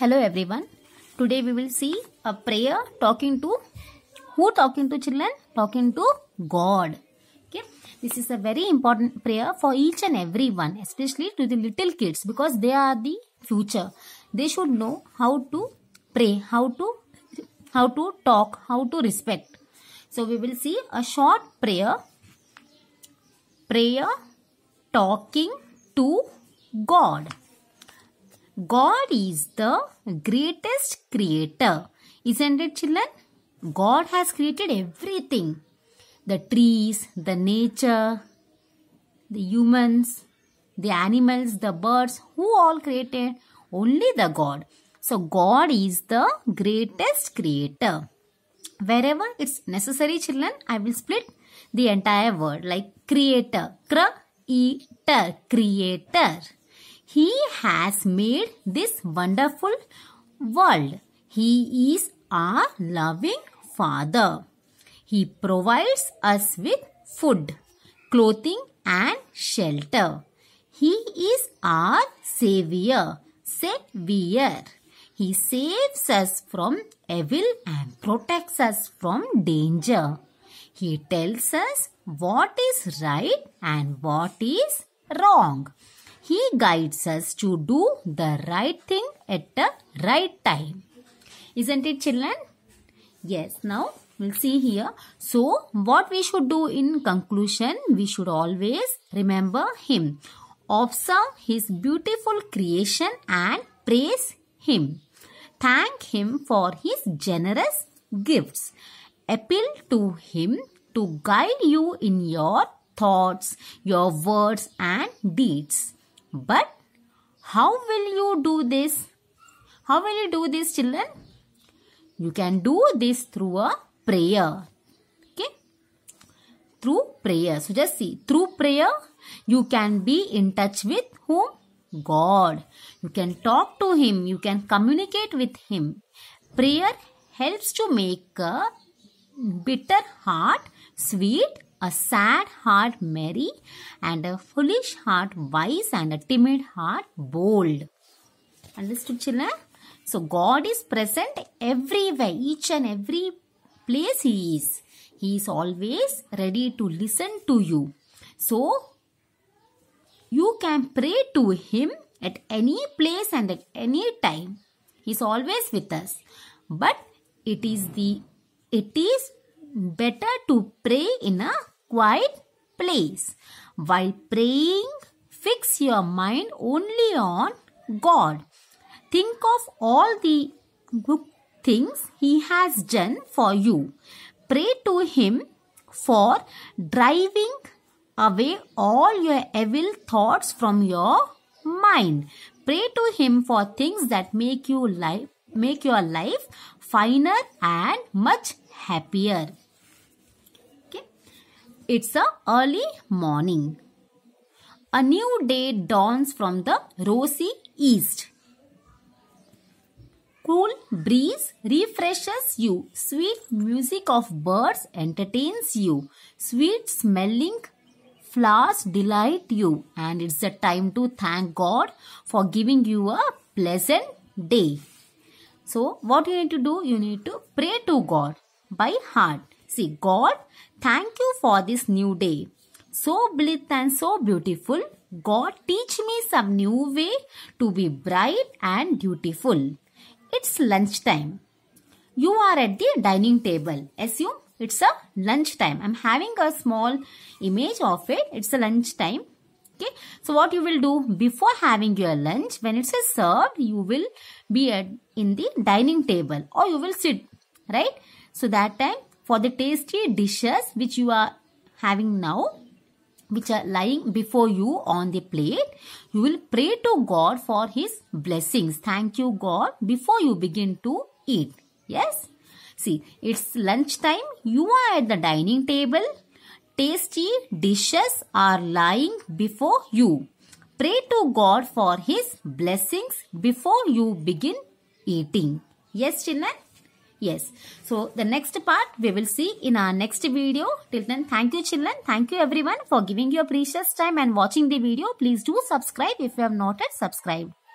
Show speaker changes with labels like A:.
A: Hello everyone. Today we will see a prayer talking to who talking to children? Talking to God. Okay. This is a very important prayer for each and every one, especially to the little kids because they are the future. They should know how to pray, how to how to talk, how to respect. So we will see a short prayer. Prayer talking to God. God is the greatest creator. Isn't it children? God has created everything. The trees, the nature, the humans, the animals, the birds. Who all created? Only the God. So God is the greatest creator. Wherever it's necessary children, I will split the entire word like creator. Cra-eater. Creator. He has made this wonderful world. He is our loving Father. He provides us with food, clothing and shelter. He is our Savior, Savior. He saves us from evil and protects us from danger. He tells us what is right and what is wrong. He guides us to do the right thing at the right time. Isn't it children? Yes. Now we'll see here. So what we should do in conclusion, we should always remember him. Observe his beautiful creation and praise him. Thank him for his generous gifts. Appeal to him to guide you in your thoughts, your words and deeds. But how will you do this? How will you do this children? You can do this through a prayer. Okay? Through prayer. So just see. Through prayer, you can be in touch with whom? God. You can talk to Him. You can communicate with Him. Prayer helps to make a bitter heart sweet a sad heart merry, and a foolish heart wise, and a timid heart bold. Understood, children? So, God is present everywhere, each and every place He is. He is always ready to listen to you. So, you can pray to Him at any place and at any time. He is always with us. But it is the it is better to pray in a quiet place. While praying, fix your mind only on God. Think of all the good things He has done for you. Pray to Him for driving away all your evil thoughts from your mind. Pray to Him for things that make you life make your life finer and much happier. It's a early morning. A new day dawns from the rosy east. Cool breeze refreshes you. Sweet music of birds entertains you. Sweet smelling flowers delight you. And it's the time to thank God for giving you a pleasant day. So, what you need to do? You need to pray to God by heart. See, God Thank you for this new day. So blithe and so beautiful. God teach me some new way to be bright and dutiful. It's lunchtime. You are at the dining table. Assume it's a lunchtime. I'm having a small image of it. It's a lunchtime. Okay. So what you will do before having your lunch, when it's served, you will be at, in the dining table or you will sit, right? So that time for the tasty dishes which you are having now which are lying before you on the plate. You will pray to God for His blessings. Thank you, God, before you begin to eat. Yes? See, it's lunch time. You are at the dining table. Tasty dishes are lying before you. Pray to God for His blessings before you begin eating. Yes, children? Yes. So the next part we will see in our next video. Till then, thank you children. Thank you everyone for giving your precious time and watching the video. Please do subscribe if you have not yet subscribed.